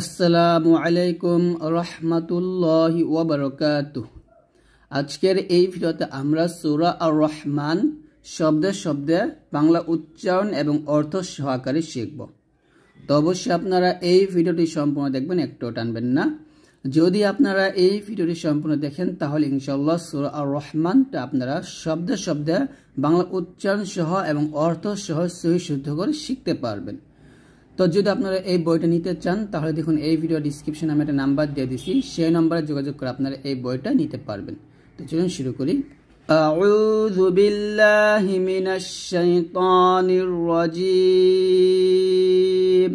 আসসালামু আলাইকুম রহমতুল্লাহ ওবরকাত আজকের এই ভিডিওতে আমরা সুরা আর রহমান শব্দে শব্দে বাংলা উচ্চারণ এবং অর্থ সহকারে শিখব তো অবশ্যই আপনারা এই ভিডিওটি সম্পূর্ণ দেখবেন একটু টানবেন না যদি আপনারা এই ভিডিওটি সম্পূর্ণ দেখেন তাহলে ইনশাল্লাহ সুরা আর রহমানটা আপনারা শব্দে শব্দে বাংলা উচ্চারণ সহ এবং অর্থ সহ সহি শুদ্ধ করে শিখতে পারবেন তো যদি আপনারা এই বইটা নিতে চান তাহলে দেখুন এই ভিডিও ডিসক্রিপশনে আমি একটা নাম্বার দিয়ে দিছি সেই নাম্বারে যোগাযোগ করে আপনারা এই বইটা নিতে পারবেন তো চলুন শুরু করি أعوذ بالله من الشيطان الرجيم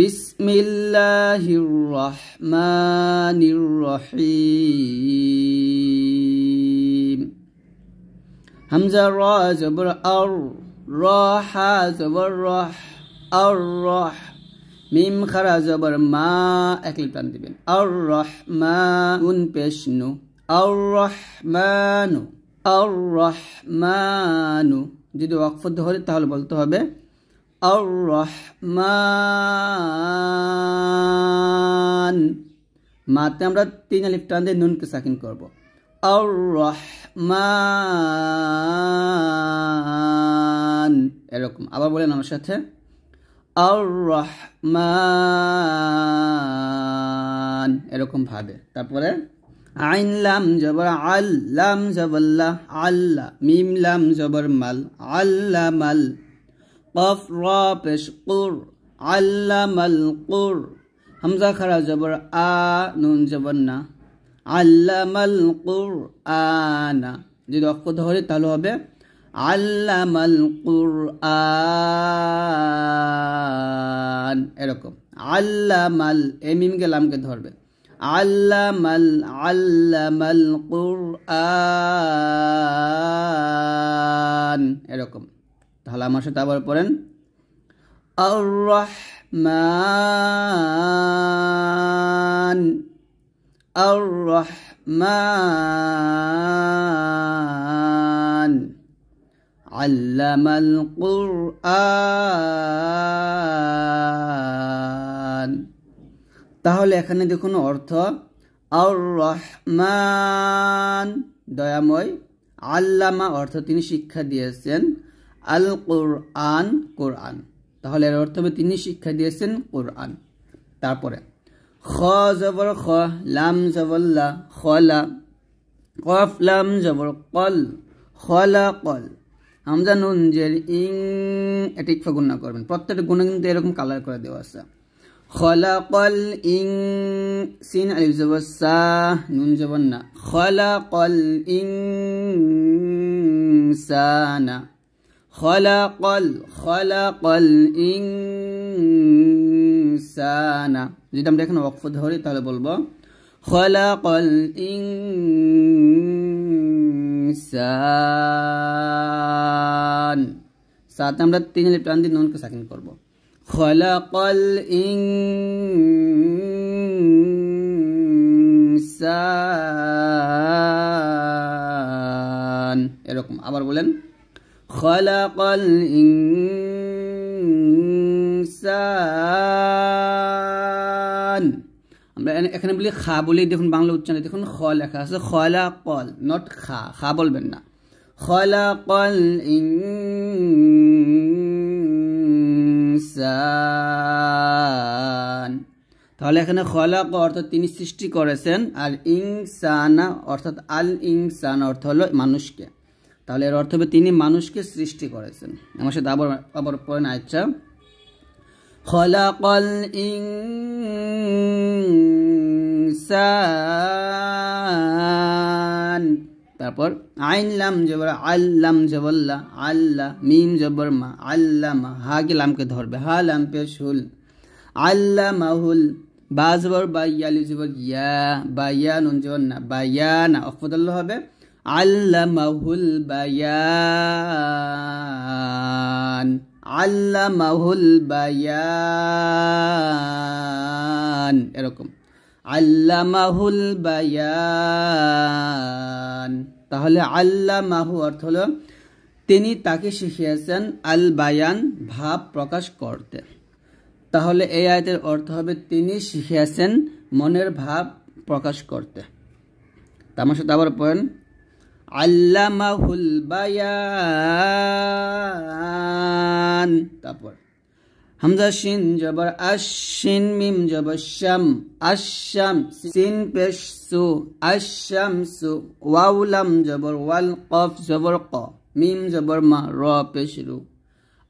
بسم الله الرحمن الرحيم همزة را زبر أر را حا زبر আর রহ মিম খারা জবর মা এক লিপ্টান দিবেন আর রহ মা উন পেশ নু আর রহ মানু আর রহ মানু যদি ওয়াকফ ধরে তাহলে বলতে হবে আর রহ মান মাতে আমরা তিন আলিফ টান দিয়ে নুনকে সাকিন করব আর রহমান এরকম আবার বলেন আমার সাথে আর এরকম ভাবে তারপরে আইন লাম জবর আল্লাম লাম জবল্লাহ আল্লাহ মিম লাম জবর মাল আল্লা মাল কফ র কুর আল্লা মাল কুর হামজা খারা জবর আ নুন জবর না আল্লা মাল কুর আনা যদি অক্ষ ধরে তাহলে হবে আল্লামাল কুরআন এরকম আল্লামাল এ মিমকে লামকে ধরবে আল্লামাল আল্লামাল কুরআন এরকম তাহলে আমার সাথে আবার পড়েন আর রহমান আর রহমান علم القرآن তাহলে এখানে দেখুন অর্থ আর রহমান দয়াময় আল্লামা অর্থ তিনি শিক্ষা দিয়েছেন আল কোরআন কোরআন তাহলে এর অর্থ হবে তিনি শিক্ষা দিয়েছেন কোরআন তারপরে খ জবর খ লাম জবল্লা খলা কফ লাম জবর কল খলা কল আমরা নুন যে ইং এটা ইকফা গুণা করবেন প্রত্যেকটা গুণা কিন্তু এরকম কালার করে দেওয়া আছে খলাকল ইং সিন আলিফ যাব সা নুন যাব না খলাকল ইং সানা খলাকল খলাকল ইং সানা যদি আমরা এখানে অক্ষ ধরি তাহলে বলবো খলাকল ইং সা সাথে আমরা তিন আলিফ টান দিয়ে নুনকে সাকিন করব খলাকাল ইনসান এরকম আবার বলেন খলাকাল ইনসান আমরা এখানে বলি খা বলি দেখুন বাংলা উচ্চারণে দেখুন খ লেখা আছে খলা কল নট খা খা বলবেন না خلق ইনসান তাহলে এখানে খলাক অর্থাৎ তিনি সৃষ্টি করেছেন আর ইংসানা অর্থাৎ আল ইংসান অর্থ হলো মানুষকে তাহলে এর অর্থ হবে তিনি মানুষকে সৃষ্টি করেছেন আমার সাথে আবার আবার পড়েন আচ্ছা খলাকল ইংসান তারপর আইনলাম লাম জবর আল্লাম জবল্লা আল্লাহ মিম জবর মা আল্লামা হাকে লামকে ধরবে হা লাম পে হুল আল্লাহ মাহুল বা জবর বা ইয়া জবর ইয়া বা ইয়া নুন জবর না বা ইয়া না অফদল হবে আল্লাহ মাহুল বায়ান আল্লাহ মাহুল বায়ান এরকম আল্লামাহুল বায়ান তাহলে আল্লামাহু অর্থ হল তিনি তাকে শিখিয়েছেন আল বায়ান ভাব প্রকাশ করতে তাহলে এই আয়তের অর্থ হবে তিনি শিখিয়েছেন মনের ভাব প্রকাশ করতে তার সাথে আবার পড়েন আল্লামাহুল বায়ান তারপর همزه شين جبر اشين ميم جبر شم اشم سين سین سو اشم سو واو لم جبر وال قاف جبر قا ميم جبر ما را پیش رو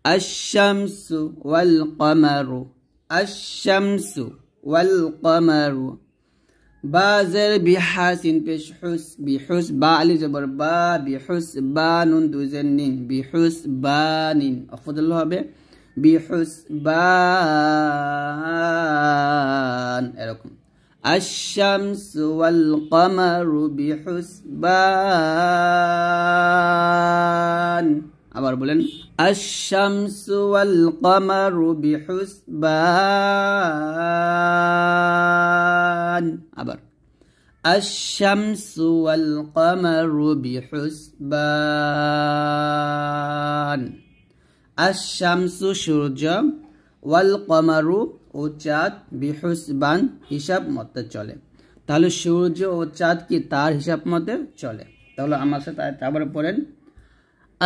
الشمس والقمر الشمس والقمر بازر بحاسن بش حس بحس علي جبر با بحس بانون دوزنين بحس بانين أخذ الله به بحسبان এরকম إيه الشمس والقمر بحسبان أبار بولن الشمس والقمر بحسبان أبار الشمس والقمر بحسبان আশামসু সূর্য ওয়াল কমারু ও চাঁদ বিহসবান হিসাব মতে চলে তাহলে সূর্য ও চাঁদ কি তার হিসাব মতে চলে তাহলে আমার সাথে তারপরে পড়েন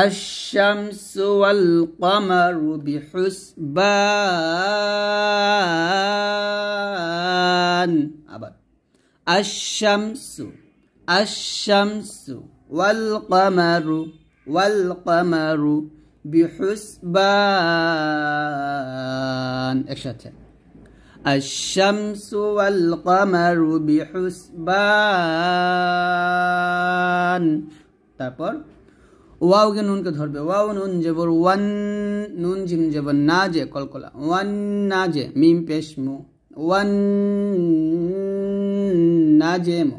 আশামসু ওয়াল কমারু বিহুসবান আবার আশামসু আশামসু ওয়াল কমারু ওয়াল কমারু بحسبان একসাথে الشمس والقمر بحسبان তারপর ওয়াওকে নুনকে ধরবে ওয়াও নুন জবর ওয়ান নুন জিম জবর না যে কলকলা ওয়ান না যে মিম পেশমু ওয়ান না যে মো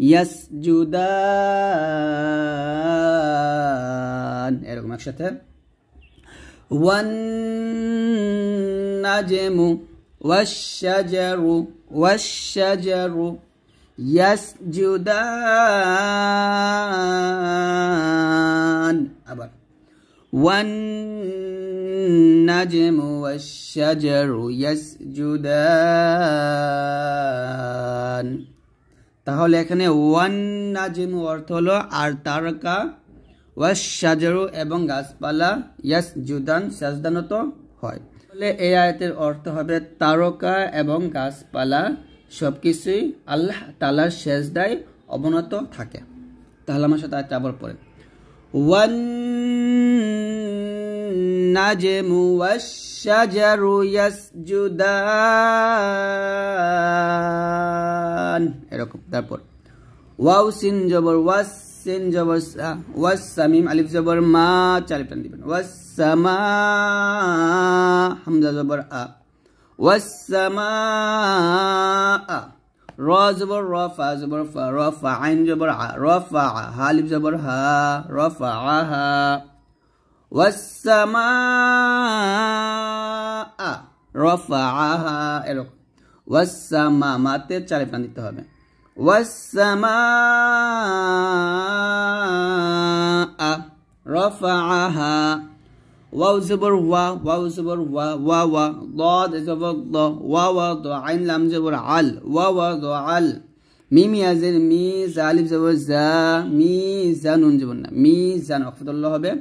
يسجدان এরকম إيه একসাথে والنجم والشجر والشجر يسجدان আবার والنجم والشجر يسجدان তাহলে এখানে ওয়ান নাজিমু অর্থ হলো আর তারকা ওয়াস সাজারু এবং গাছপালা ইয়াস জুদান সাজদানত হয় তাহলে এই আয়তের অর্থ হবে তারকা এবং গাছপালা সব কিছুই আল্লাহ তালার সেজদায় অবনত থাকে তাহলে আমার সাথে আবার পড়ে ওয়ান والنجم والشجر يسجدان এরকম তারপর ওয়াও সিন জবর ওয়াস সিন জবর ওয়াস সামিম আলিফ জবর মা চালিপ টান দিবেন ওয়াস সামা হামজা জবর আ ওয়াস সামা را زبر رفع زبر فرفع عين زبر ع رفع هالف زبر ها رفعها والسماء رفعها এরকম والسما মাতে চারে প্রাণ দিতে হবে والسماء رفعها واو زبر وا واو زبر وا وا وا ضاد زبر ضا وا وا ضا عين لام زبر عل وا وا ضا عل ميم يا زين مي زالب زبر زا مي زانون زبر مي زان وقفت الله به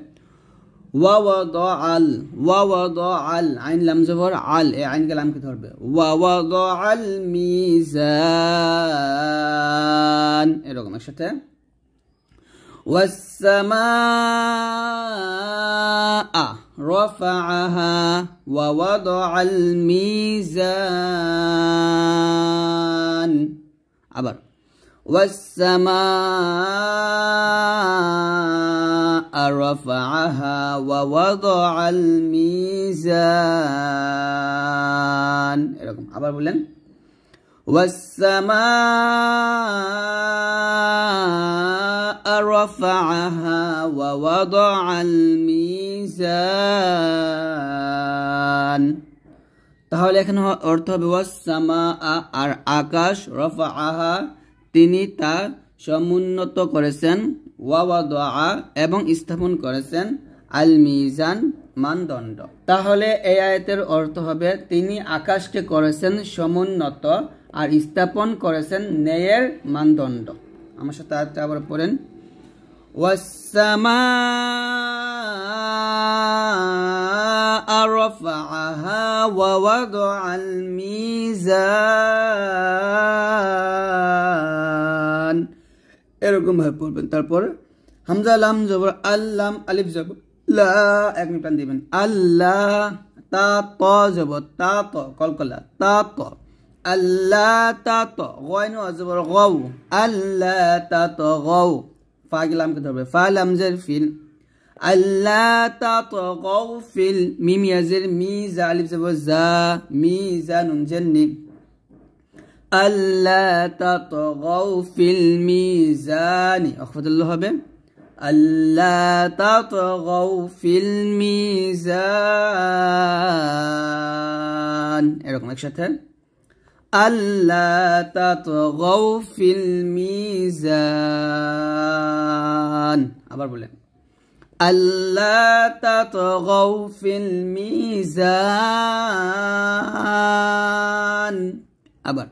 ووضع ال ووضع ال عين لام زفر عل ايه عين كلام كتر به ووضع الميزان ايه এরকম একসাথে والسماء رفعها ووضع الميزان عبر والسماء رفعها ووضع الميزان এরকম আবার বললেন والسماء رفعها ووضع الميزان তাহলে এখানে অর্থ হবে আর আকাশ রফা আহা তিনি তা সমুন্নত করেছেন ওয়াওয়া দোয়া এবং স্থাপন করেছেন আল মিজান মানদণ্ড তাহলে এই আয়তের অর্থ হবে তিনি আকাশকে করেছেন সমুন্নত আর স্থাপন করেছেন ন্যায়ের মানদণ্ড আমার সাথে আয়াতটা আবার পড়েন ওয়া رفعها আল الميزان এরকমভাবে পড়বেন তারপরে হামজা লাম জবর আল্লাম আলিফ জব লা এক টান দিবেন আল্লাহ তা ত জবর তা ত কলকলা তা ত আল্লাহ তা ত গয়ন জবর গৌ আল্লাহ তা ত গৌ ফা গেলামকে ধরবে ফা লামজের ফিল আল্লাহ তা ত গৌ ফিল মিমিয়াজের মি জা আলিফ জবর জা মি জা নুন জেন্নি ألا تطغوا في الميزان أخفض الله به ألا تطغوا في الميزان এরকম إيه একসাথে ألا تطغوا في الميزان أبار بولي ألا تطغوا في الميزان أبار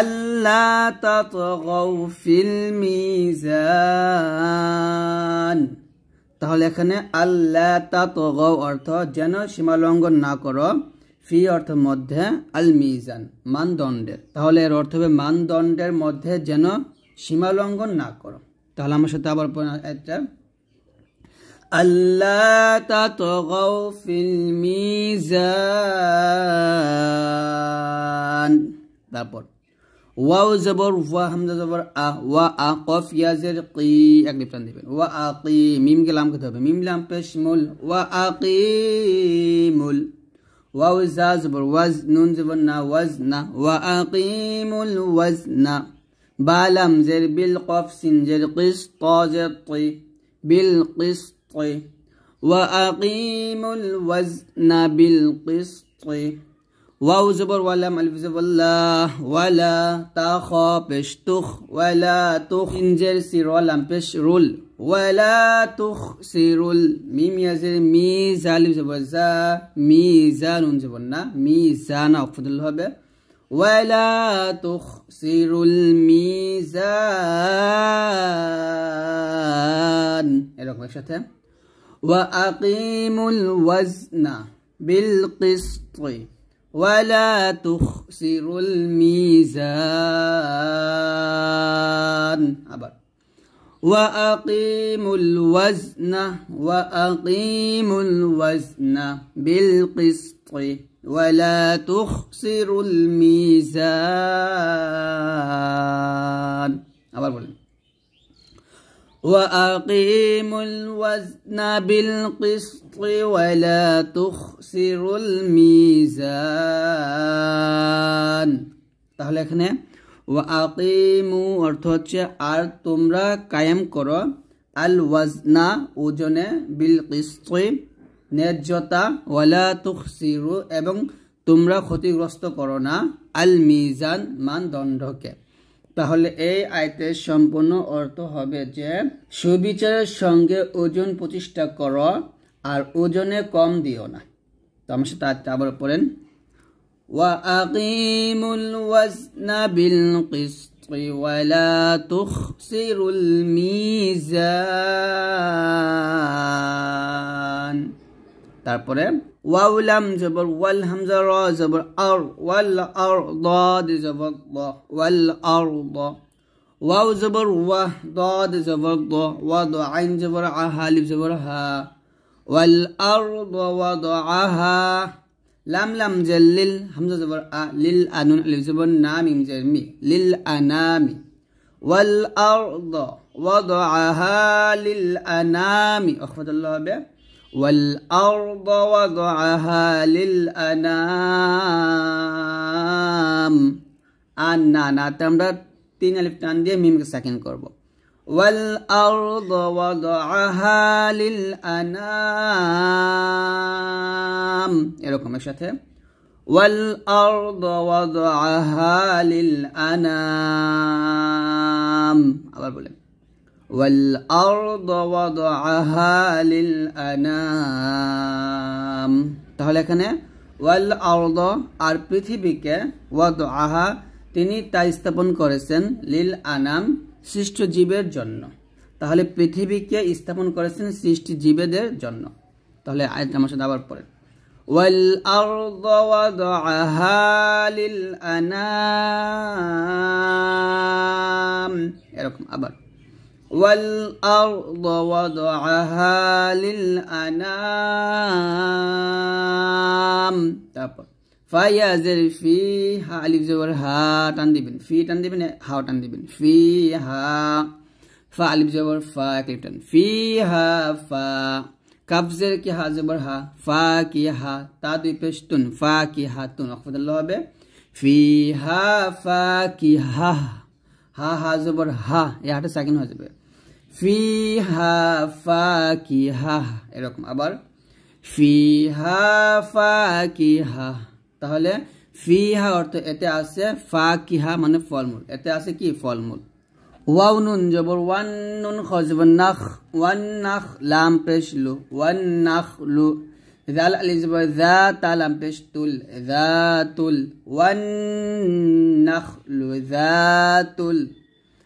ألا تطغوا في الميزان তাহলে এখানে আল্লাহ তাতগাও অর্থ যেন সীমালঙ্ঘন না করো ফি অর্থ মধ্যে আল মিজান মানদণ্ডের তাহলে এর অর্থ হবে মানদণ্ডের মধ্যে যেন সীমালঙ্ঘন না করো তাহলে আমার সাথে আবার একটা ألا تطغوا في তারপর واو زبر وهمزة زبر أ وأ قف يا زر قي أقلب تندبن وأقي ميم كلام كتابة ميم لام بش مل وأقيم واو ز زبر وز نون زبر نا وزن وأقيم الوزن بالم زر بالقف سين زر قسط زر طي بالقسط وأقيم الوزن بالقسط واو زبر ولا الف زبر لا ولا تا بش تخ ولا تخ انجر سير ولا بش رول ولا تخسر الميم يزر ميزا الف زبر زا ميزا نون زبر نا ميزانا وقفت الهبه ولا تخسر الميزان واقيم الوزن بالقسط ولا تخسروا الميزان أبر وأقيموا الوزن وأقيموا الوزن بالقسط ولا تخسروا الميزان وأقيموا الوزن بالقسط ولا تخسروا الميزان তাহলে এখানে ওয়াকিমু অর্থ হচ্ছে আর তোমরা কায়েম করো আল ওয়াজনা ওজনে বিল কিস্তি ন্যায্যতা ওয়ালা তুখসিরু এবং তোমরা ক্ষতিগ্রস্ত করো না আল মিজান মানদণ্ডকে তাহলে এই আয়তের সম্পূর্ণ অর্থ হবে যে সুবিচারের সঙ্গে ওজন প্রতিষ্ঠা কর আর ওজনে কম দিও না তো আমার সাথে আয়টা আবার পড়েন তারপরে واو لم زبر والهمزة را زبر أر والأرض زبر ضا والأرض واو زبر و ضاد زبر ضا وضع زبر عها لب زبر ها والأرض وضعها لم لم جلل همزة زبر أ لل للأنون ألف زبر نام زرمي للأنام والأرض وضعها للأنام أخفض الله به والأرض وضعها للأنام أنا أنا تمرد تين ألف تاندية ميم ساكن كوربو والأرض وضعها للأنام إيروكم إيش والأرض وضعها للأنام أبغى أقول والأرض وضعها للأنام তাহলে এখানে ওয়াল আরদ আর পৃথিবীকে ওয়াদ আহা তিনি তা স্থাপন করেছেন লীল আনাম সৃষ্ট জীবের জন্য তাহলে পৃথিবীকে স্থাপন করেছেন সৃষ্টি জীবেদের জন্য তাহলে আয়াত আমার সাথে আবার পড়েন والأرض وضعها للأنام এরকম আবার والأرض وضعها للأنام فيا زر في ها ألف زور ها تندبن في تندبن ها تندبن في ها فا ألف زور فا كليفتن في فا كف زر كي ها زور ها فا كي ها تادو يبشتن فا كي ها تون أخفض الله بي في فا كي ها হা হা জবর হা এই হাটা হয়ে যাবে ফি হা ফা কি হা এরকম আবার ফি হা ফা কি হা তাহলে ফি হা অর্থ এতে আছে ফা কি হা মানে ফলমূল এতে আছে কি ফলমূল ওয়াউ নুন জবর ওয়ান নুন খজব নাখ ওয়ান নাখ লাম পেশ লু ওয়ান নাখ লু ذا الإزب ذا تلم بشتل ذات والنخل ذات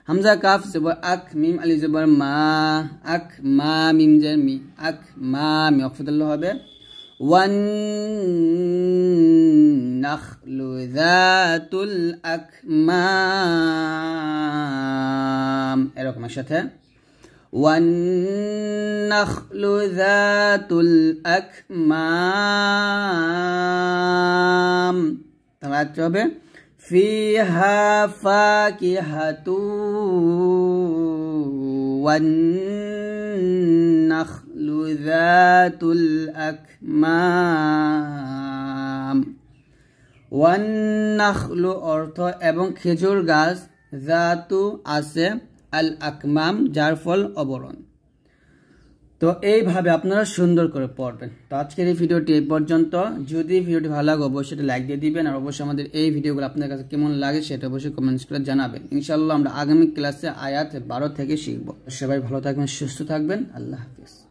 همزة كاف زبر أك ميم ألي زبر ما أك ما ميم جرمي أك ما ميم وقفت الله به والنخل ذات الأكمام إيه رقم الشتاء والنخل ذات الأكمام تمام فيها فاكهة والنخل ذات الأكمام والنخل أرطو أبن খেজুর غاز ذات আছে আল আকমাম যার ফল অবরণ তো এইভাবে আপনারা সুন্দর করে পড়বেন তো আজকের এই ভিডিওটি এই পর্যন্ত যদি ভিডিওটি ভালো লাগে অবশ্যই এটা লাইক দিয়ে দিবেন আর অবশ্যই আমাদের এই ভিডিওগুলো আপনার কাছে কেমন লাগে সেটা অবশ্যই কমেন্টস করে জানাবেন ইনশাল্লাহ আমরা আগামী ক্লাসে আয়াত বারো থেকে শিখব সবাই ভালো থাকবেন সুস্থ থাকবেন আল্লাহ হাফিজ